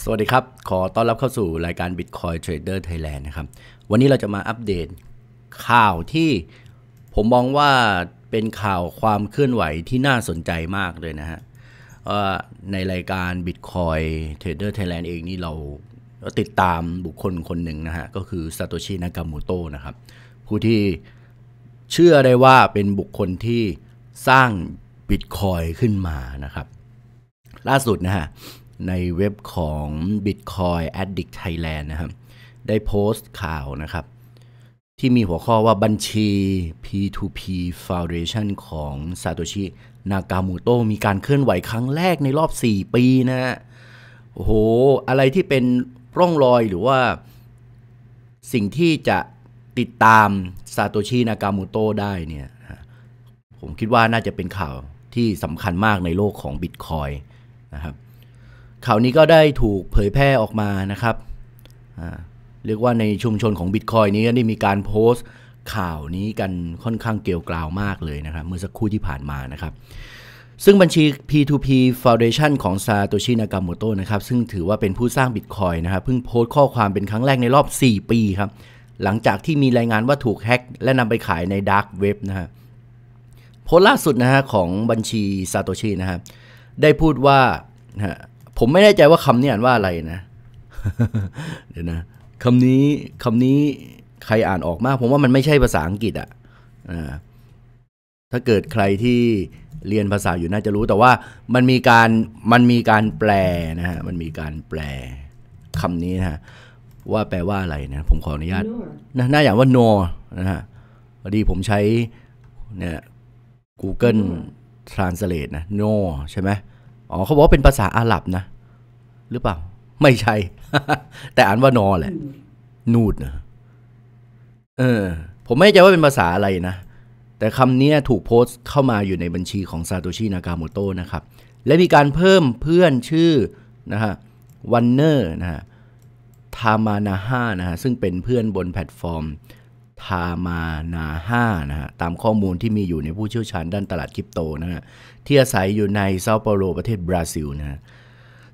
สวัสดีครับขอต้อนรับเข้าสู่รายการ Bitcoin Trader Thailand นะครับ วันนี้เราจะมาอัปเดตข่าวที่ผมมองว่าเป็นข่าวความเคลื่อนไหวที่น่าสนใจมากเลยนะฮะในรายการ Bitcoin Trader Thailand เองนี่เราติดตามบุคคลคนหนึ่งนะฮะ ก็คือซาโตชินากามูโตะนะครับ ผู้ที่เชื่อได้ว่าเป็นบุคคลที่สร้าง Bitcoin ขึ้นมานะครับ ล่าสุดนะฮะในเว็บของ Bitcoin Addict Thailand นะครับ ได้โพสต์ข่าวนะครับ ที่มีหัวข้อว่าบัญชี P2P Foundation ของ s a t o ชิน n a k a m โ t o มีการเคลื่อนไหวครั้งแรกในรอบ 4 ปีนะฮะโอ้โหอะไรที่เป็นร่องรอยหรือว่า สิ่งที่จะติดตามซาโตชินากามูโตได้เนี่ย ผมคิดว่าน่าจะเป็นข่าวที่สำคัญมากในโลกของบิตคอยนะครับข่าวนี้ก็ได้ถูกเผยแพร่ออกมานะครับ เรียกว่าในชุมชนของบิตคอยนี้ได้มีการโพสต์ข่าวนี้กันค่อนข้างเกลียวกล่าวมากเลยนะครับ เมื่อสักครู่ที่ผ่านมานะครับ ซึ่งบัญชี P2P Foundation ของซาโตชินากาโมโตะนะครับ ซึ่งถือว่าเป็นผู้สร้างบิตคอยนะครับ เพิ่งโพสต์ข้อความเป็นครั้งแรกในรอบ 4 ปีครับ หลังจากที่มีรายงานว่าถูกแฮ็กและนำไปขายในดาร์กเว็บนะฮะโพสต์ล่าสุดนะฮะของบัญชีซาโตชินะครับได้พูดว่าผมไม่แน่ใจว่าคำนี้อ่านว่าอะไรนะเดี๋ยวนะคำนี้คำนี้ใครอ่านออกมากผมว่ามันไม่ใช่ภาษาอังกฤษอ่ะถ้าเกิดใครที่เรียนภาษาอยู่น่าจะรู้ แต่ว่ามันมีการมันมีการแปลนะฮะมันมีการแปลคำนี้นะฮะว่าแปลว่าอะไรนะผมขออนุญาตนะน่าอย่างว่า no นะฮะพอดีผมใช้ เนี่ย Google Translate นะ no ใช่ไหมอ๋อเขาบอกว่าเป็นภาษาอาหรับนะ หรือเปล่า ไม่ใช่ แต่อ่านว่านอแหละ นูดนะ เออ ผมไม่แน่ใจว่าเป็นภาษาอะไรนะ แต่คำนี้ถูกโพสต์เข้ามาอยู่ในบัญชีของซาโตชิ นากาโมโตะนะครับและมีการเพิ่มเพื่อนชื่อนะฮะวันเนอร์นะฮะทามานาฮานะฮะซึ่งเป็นเพื่อนบนแพลตฟอร์มพามานาห้านะฮะตามข้อมูลที่มีอยู่ในผู้เชี่ยวชาญด้านตลาดคริปโตนะฮะที่อาศัยอยู่ในเซาเปาโลประเทศบราซิลนะฮะ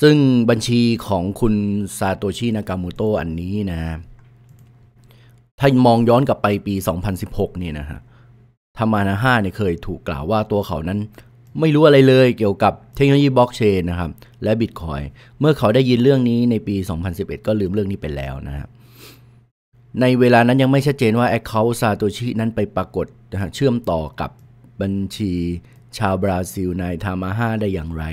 ซึ่งบัญชีของคุณซาโตชิ นากามูโตอันนี้นะฮะถ้ามองย้อนกลับไปปี 2016 นี่นะฮะธรรมานาห้าเนี่ยเคยถูกกล่าวว่าตัวเขานั้น ไม่รู้อะไรเลยเกี่ยวกับเทคโนโลยีบล็อกเชนนะครับ และบิตคอยเมื่อเขาได้ยินเรื่องนี้ในปี 2011 ก็ลืมเรื่องนี้ไปแล้วนะครับในเวลานั้นยังไม่ชัดเจนว่า Account ซาโตชินั้นไปปรากฏนะฮะเชื่อมต่อกับบัญชีชาวบราซิลนายทามาฮาได้อย่างไร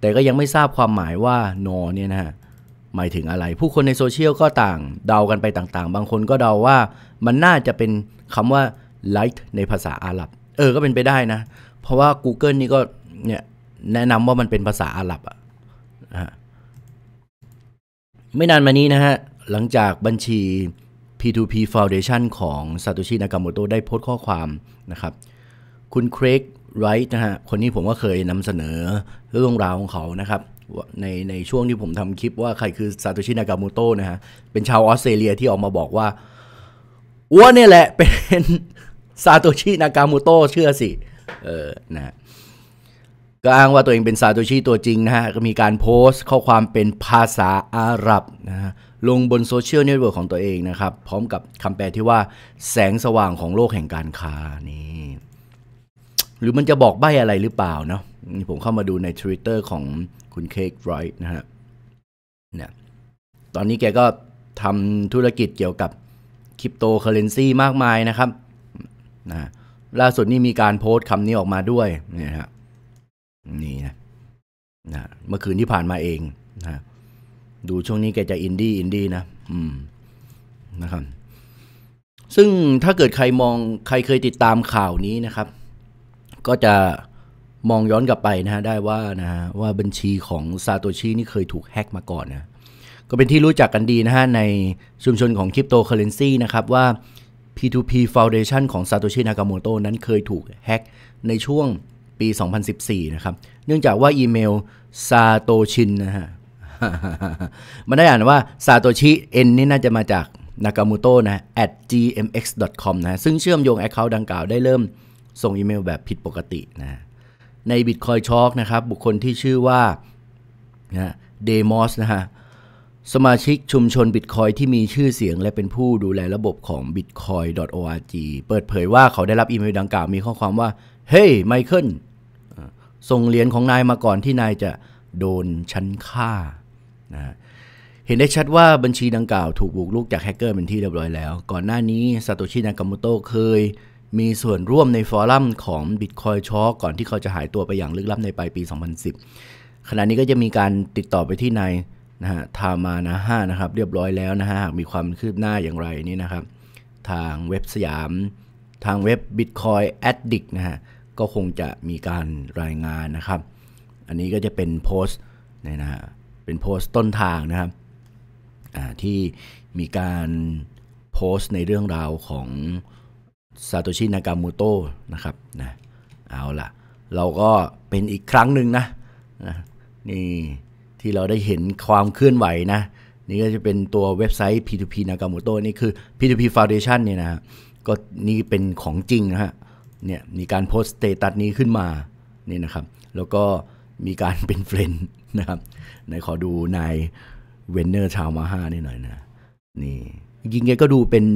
แต่ก็ยังไม่ทราบความหมายว่านอเนี่ยนะฮะหมายถึงอะไรผู้คนในโซเชียลก็ต่างเดากันไปต่างๆ บางคนก็เดาว่ามันน่าจะเป็นคำว่า light ในภาษาอาหรับ เออก็เป็นไปได้นะเพราะว่า Google นี่ก็เนี่ยแนะนำว่ามันเป็นภาษาอาหรับอะไม่นานมานี้นะฮะหลังจากบัญชี P2P Foundation ของซาโตชินากามโตะได้โพสต์ข้อความนะครับคุณครกไรท์นะฮะคนนี้ผมก็เคยนำเสนอเรื่องราวของเขานะครับ ในในช่วงที่ผมทำคลิปว่าใครคือซาโตชิ นากามโตะนะฮะเป็นชาวออสเตรเลียที่ออกมาบอกว่าอ้วนนี่แหละ เป็นซาโตชิ นากามโตะเชื่อสิ เออนะก็อ้างว่าตัวเองเป็นซาโตชิตัวจริงนะฮะ ก็มีการโพสต์ข้อความเป็นภาษาอาหรับนะฮะลงบนโซเชียลเน็ตเวิร์กของตัวเองนะครับ พร้อมกับคำแปลที่ว่าแสงสว่างของโลกแห่งการค้านี่ หรือมันจะบอกใบ้อะไรหรือเปล่าเนาะนี่ผมเข้ามาดูใน Twitter ของคุณเค้กไรท์นะฮะเนี่ยตอนนี้แกก็ทำธุรกิจเกี่ยวกับคริปโตเคอเรนซีมากมายนะครับนะล่าสุดนี่มีการโพสต์คำนี้ออกมาด้วยนี่ฮะนี่นะนะเมื่อคืนที่ผ่านมาเองดูช่วงนี้แกจะ อินดี้ อินดี้นะ อืมนะครับ ซึ่งถ้าเกิดใครมองใครเคยติดตามข่าวนี้นะครับ ก็จะมองย้อนกลับไปนะฮะได้ว่านะฮะว่าบัญชีของซาโตชินี่เคยถูกแฮกมาก่อนนะ ก็เป็นที่รู้จักกันดีนะฮะในชุมชนของคริปโตเคอเรนซีนะครับว่า P2P Foundation ของซาโตชินากาโมโตะนั้นเคยถูกแฮกในช่วงปี 2014 นะครับ เนื่องจากว่า อีเมลซาโตชินนะฮะมันได้อ่านว่าซาโตชิ เอ็นนี่น่าจะมาจากนากามูโตะนะ at gmx.com นะซึ่งเชื่อมโยงอคเคาท์ดังกล่าวได้เริ่ม ส่งอีเมลแบบผิดปกตินะใน Bitcoin c h a k นะครับ บุคคลที่ชื่อว่าเดมอสนะฮะสมาชิกชุมชนบิตคอยที่มีชื่อเสียงและเป็นผู้ดูแลระบบของ bitcoin.org เปิดเผยว่าเขาได้รับอีเมลดังกล่าวมีข้อความว่า เฮ้ยไมเคิลส่งเหรียญของนายมาก่อนที่นายจะโดนชั้นฆ่านะเห็นได้ชัดว่าบัญชีดังกล่าวถูกบุกลุกจากแฮกเกอร์เป็นที่เรียบร้อยแล้ว ก่อนหน้านี้ซาโตชินากามโตเคยมีส่วนร่วมในฟอรัมของ Bitcoin ช็อก่อนที่เขาจะหายตัวไปอย่างลึกลับในปลายปี 2010 ขณะนี้ก็จะมีการติดต่อไปที่นายนะฮะทามานะฮะนะครับเรียบร้อยแล้วนะฮะหากมีความคืบหน้าอย่างไรนี่นะครับ ทางเว็บสยาม ทางเว็บ Bitcoin Addict นะฮะก็คงจะมีการรายงานนะครับ อันนี้ก็จะเป็นโพสต์นะฮะเป็นโพสต์ต้นทางนะครับ ที่มีการโพสต์ในเรื่องราวของซาโตชินากามูโตะนะครับนะเอาละเราก็เป็นอีกครั้งหนึ่งนะนะนี่ที่เราได้เห็นความเคลื่อนไหวนะ นี่ก็จะเป็นตัวเว็บไซต์ P2P ากา a มูโตนี่คือ P2P Foundation เนี่ยนะก็นี่เป็นของจริงนะฮะเนี่ยมีการโพสต์สเตตัสนี้ขึ้นมานี่นะครับ แล้วก็มีการเป็นเฟรนด์นะครับ ไหนขอดูนายเวนเนอร์ชาวมาฮ่านี่หน่อยนะนี่ยิงแกก็ดูเป็น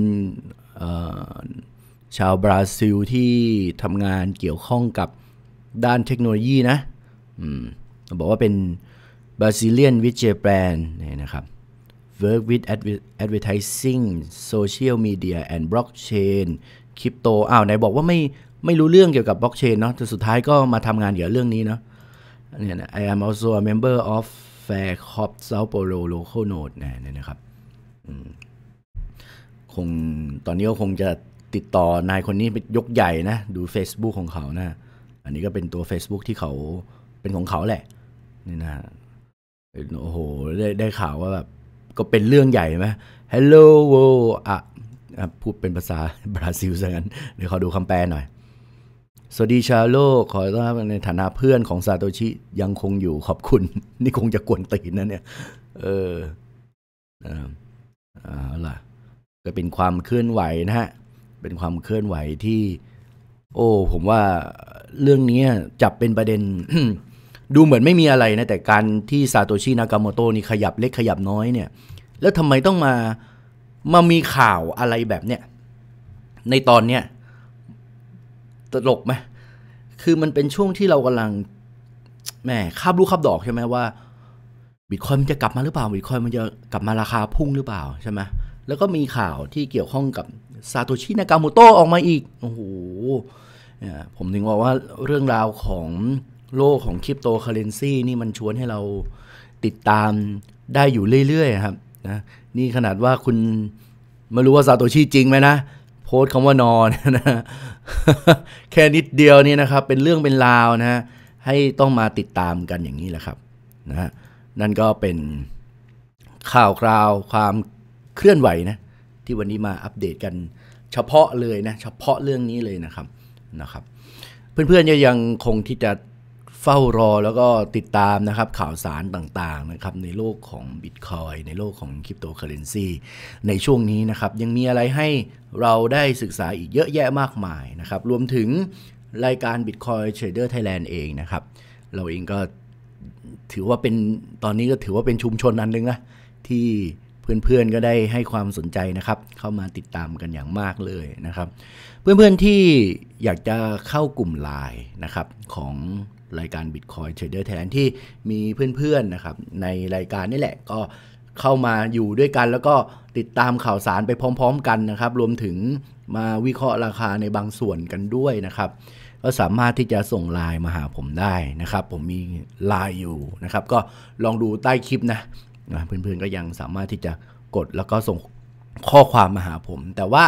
ชาวบราซิลที่ทำงานเกี่ยวข้องกับด้านเทคโนโลยีนะอบอกว่าเป็นบราซิเลียนวิจัยแบรนนี่นะครับ work with advertising social media and blockchain คริปโตอ้าว ไหนบอกว่าไม่ไม่รู้เรื่องเกี่ยวกับบล็อกเชนเนาะแต่สุดท้ายก็มาทำงานเกี่ยวเรื่องนี้เนาะเนี่ยนะ I am also a member of Fair Corp Sao Paulo Local Node นะเนี่ยนะครับคงตอนนี้ก็คงจะติดต่อนายคนนี้เป็นยกใหญ่นะ ดู Facebook ของเขานะ อันนี้ก็เป็นตัว Facebook ที่เขาเป็นของเขาแหละ นี่นะโอ้โหได้ได้ข่าวว่าแบบก็เป็นเรื่องใหญ่ไหม Hello world อ่ะพูดเป็นภาษาบราซิลซะงั้นเดี๋ยวขาดูคำแปลหน่อยสวัสดีชาวโลก ขอต้อนรับในฐานะเพื่อนของซาโตชิยังคงอยู่ขอบคุณ นี่คงจะกวนตีนนะ เนี่ย เอออาล่ะก็เป็นความเคลื่อนไหวนะฮะ เป็นความเคลื่อนไหวที่ โอ้ ผมว่าเรื่องนี้จับเป็นประเด็น ดูเหมือนไม่มีอะไรนะ แต่การที่ซาโตชินากามโตนี่ขยับเล็กขยับน้อยเนี่ย แล้วทำไมต้องมามามีข่าวอะไรแบบเนี้ยในตอนเนี้ยตลกไหม คือมันเป็นช่วงที่เรากำลังแหมคาบลูกคาบดอกใช่ไหมว่าบิตคอยมันจะกลับมาหรือเปล่าบิตคอยมันจะกลับมาราคาพุ่งหรือเปล่าใช่ไหมแล้วก็มีข่าวที่เกี่ยวข้องกับซาโตชินากาโมโตะออกมาอีกโอ้โหผมถึงบอกว่าเรื่องราวของโลกของคริปโตเคเรนซีนี่มันชวนให้เราติดตามได้อยู่เรื่อยๆครับนะนี่ขนาดว่าคุณไม่รู้ว่าซาโตชิจริงไหมนะสต์คำว่านอนนะแค่นิดเดียวนี่นะครับ เป็นเรื่องเป็นราวนะฮะให้ต้องมาติดตามกันอย่างนี้แหละครับนะฮะนั่นก็เป็นข่าวคราวความเคลื่อนไหวนะ ที่วันนี้มาอัปเดตกัน เฉพาะเลยนะ เฉพาะเรื่องนี้เลยนะครับนะครับ เพื่อนๆยังคงที่จะเฝ้ารอแล้วก็ติดตามนะครับข่าวสารต่างๆนะครับในโลกของ Bitcoin ในโลกของคริปโตเคอเรนซีในช่วงนี้นะครับยังมีอะไรให้เราได้ศึกษาอีกเยอะแยะมากมายนะครับรวมถึงรายการ Bitcoin Trader Thailand เองนะครับเราเองก็ถือว่าเป็นตอนนี้ก็ถือว่าเป็นชุมชนอันนึงนะที่เพื่อนๆก็ได้ให้ความสนใจนะครับเข้ามาติดตามกันอย่างมากเลยนะครับ เพื่อนๆที่อยากจะเข้ากลุ่มไลน์นะครับของรายการ Bitcoin Trader แทนที่มีเพื่อน ๆนะครับ ในรายการนี่แหละก็เข้ามาอยู่ด้วยกัน แล้วก็ติดตามข่าวสารไปพร้อม ๆ กันนะครับ รวมถึงมาวิเคราะห์ราคาในบางส่วนกันด้วยนะครับ ก็สามารถที่จะส่งไลน์มาหาผมได้นะครับ ผมมีไลน์อยู่นะครับ ก็ลองดูใต้คลิปนะเพื่อน ๆ ก็ยังสามารถที่จะกดแล้วก็ส่งข้อความมาหาผม แต่ว่า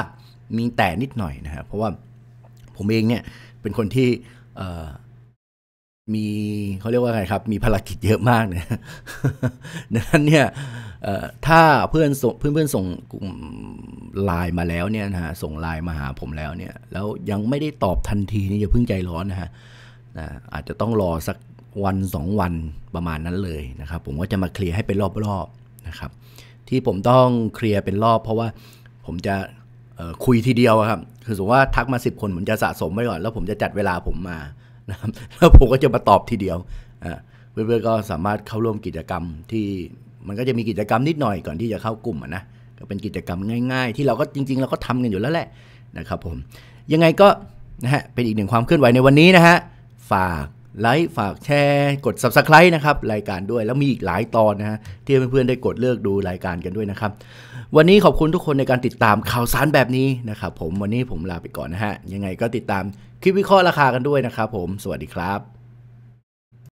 มีแต่นิดหน่อยนะครับเพราะว่าผมเองเนี่ยเป็นคนที่มีเขาเรียกว่าไงครับมีภารกิจเยอะมากเนี่ยดังนั้นเนี่ยถ้าเพื่อนส่งเพื่อนเพื่อนส่งกลุ่มไลน์มาแล้วเนี่ยนะฮะส่งไลน์มาหาผมแล้วเนี่ยแล้วยังไม่ได้ตอบทันทีนี่อย่าเพิ่งใจร้อนนะฮะนะอาจจะต้องรอสักวันสองวันประมาณนั้นเลยนะครับผมก็จะมาเคลียร์ให้เป็นรอบๆนะครับ ที่ผมต้องเคลียร์เป็นรอบเพราะว่าผมจะคุยทีเดียวครับ คือสมมติว่าทักมา10คนผมจะสะสมไว้ก่อน แล้วผมจะจัดเวลาผมมานะครับแล้วผมก็จะมาตอบทีเดียวเพื่อนๆก็สามารถเข้าร่วมกิจกรรมที่มันก็จะมีกิจกรรมนิดหน่อยก่อนที่จะเข้ากลุ่มนะก็เป็นกิจกรรมง่ายๆที่เราก็จริงๆ เราก็ทำกันอยู่แล้วแหละนะครับผมยังไงก็นะฮะเป็นอีกหนึ่งความเคลื่อนไหวในวันนี้นะฮะฝากไลค์ฝากแชร์กด Subscribe นะครับ รายการด้วยแล้วมีอีกหลายตอนนะฮะที่เพื่อนๆ ได้กดเลือกดูรายการกันด้วยนะครับ วันนี้ขอบคุณทุกคนในการติดตามข่าวสารแบบนี้นะครับผมวันนี้ผมลาไปก่อนนะฮะยังไงก็ติดตามคลิปวิเคราะห์ราคากันด้วยนะครับผม สวัสดีครับ